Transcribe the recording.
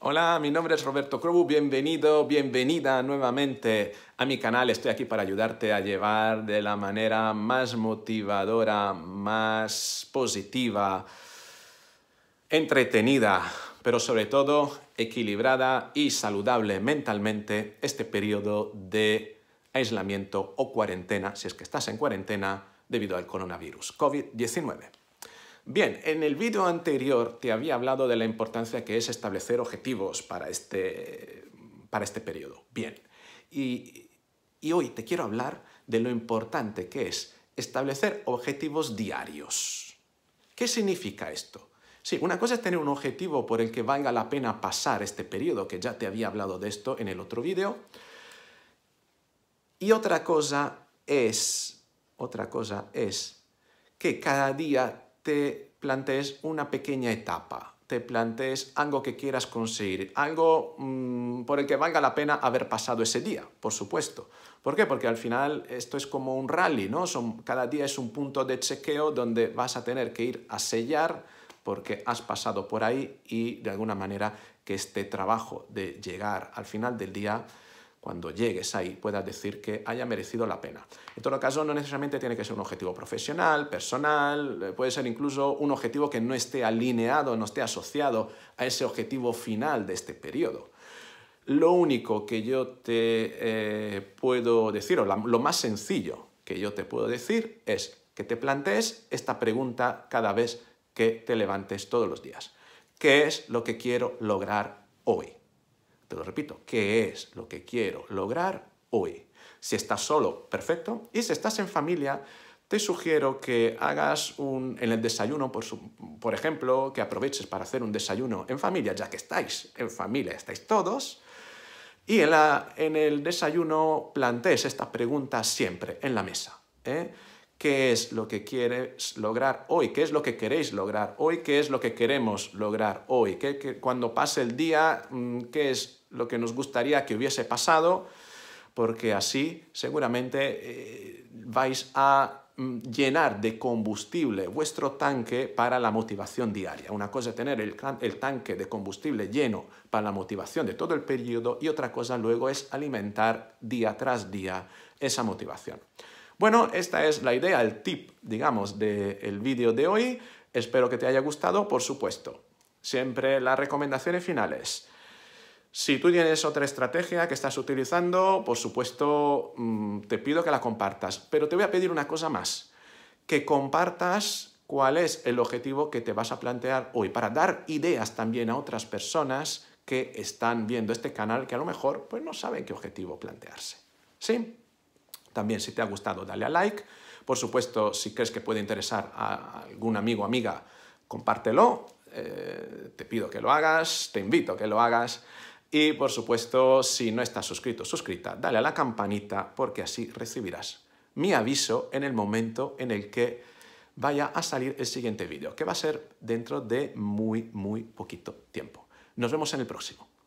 Hola, mi nombre es Roberto Crobu, bienvenido, bienvenida nuevamente a mi canal. Estoy aquí para ayudarte a llevar de la manera más motivadora, más positiva, entretenida, pero sobre todo equilibrada y saludable mentalmente este periodo de aislamiento o cuarentena, si es que estás en cuarentena debido al coronavirus COVID-19. Bien, en el vídeo anterior te había hablado de la importancia que es establecer objetivos para este, para este periodo. Bien, y, y hoy te quiero hablar de lo importante que es establecer objetivos diarios. ¿Qué significa esto? Sí, una cosa es tener un objetivo por el que valga la pena pasar este periodo, que ya te había hablado de esto en el otro vídeo. Y otra cosa es, otra cosa es que cada día te plantees una pequeña etapa, te plantees algo que quieras conseguir, algo mm, por el que valga la pena haber pasado ese día, por supuesto. ¿Por qué? Porque al final esto es como un rally, ¿no? Son, cada día es un punto de chequeo donde vas a tener que ir a sellar porque has pasado por ahí y de alguna manera que este trabajo de llegar al final del día cuando llegues ahí puedas decir que haya merecido la pena. En todo caso, no necesariamente tiene que ser un objetivo profesional, personal, eh, puede ser incluso un objetivo que no esté alineado, no esté asociado a ese objetivo final de este periodo. Lo único que yo te eh, puedo decir, o lo más sencillo que yo te puedo decir, es que te plantees esta pregunta cada vez que te levantes todos los días. ¿Qué es lo que quiero lograr hoy? te lo repito, ¿qué es lo que quiero lograr hoy? Si estás solo, perfecto. Y si estás en familia, te sugiero que hagas un, en el desayuno, por, por ejemplo, que aproveches para hacer un desayuno en familia, ya que estáis en familia, estáis todos. Y en, la, en el desayuno plantees esta pregunta siempre en la mesa. ¿eh? ¿Qué es lo que quieres lograr hoy? ¿Qué es lo que queréis lograr hoy? ¿Qué es lo que queremos lograr hoy? cuando pase el día, mm, ¿qué es lo que nos gustaría que hubiese pasado, porque así seguramente eh, vais a mm, llenar de combustible vuestro tanque para la motivación diaria. Una cosa es tener el, tanque de combustible lleno para la motivación de todo el periodo y otra cosa luego es alimentar día tras día esa motivación. Bueno, esta es la idea, el tip, digamos, del de vídeo de hoy. Espero que te haya gustado, por supuesto. Siempre las recomendaciones finales. Si tú tienes otra estrategia que estás utilizando, por supuesto mm, te pido que la compartas, pero te voy a pedir una cosa más, que compartas cuál es el objetivo que te vas a plantear hoy para dar ideas también a otras personas que están viendo este canal que a lo mejor pues no saben qué objetivo plantearse. ¿Sí? También si te ha gustado dale a like, por supuesto si crees que puede interesar a algún amigo o amiga compártelo, eh, te pido que lo hagas, te invito a que lo hagas. Y por supuesto, si no estás suscrito, suscrita, dale a la campanita porque así recibirás mi aviso en el momento en el que vaya a salir el siguiente vídeo, que va a ser dentro de muy, muy poquito tiempo. Nos vemos en el próximo.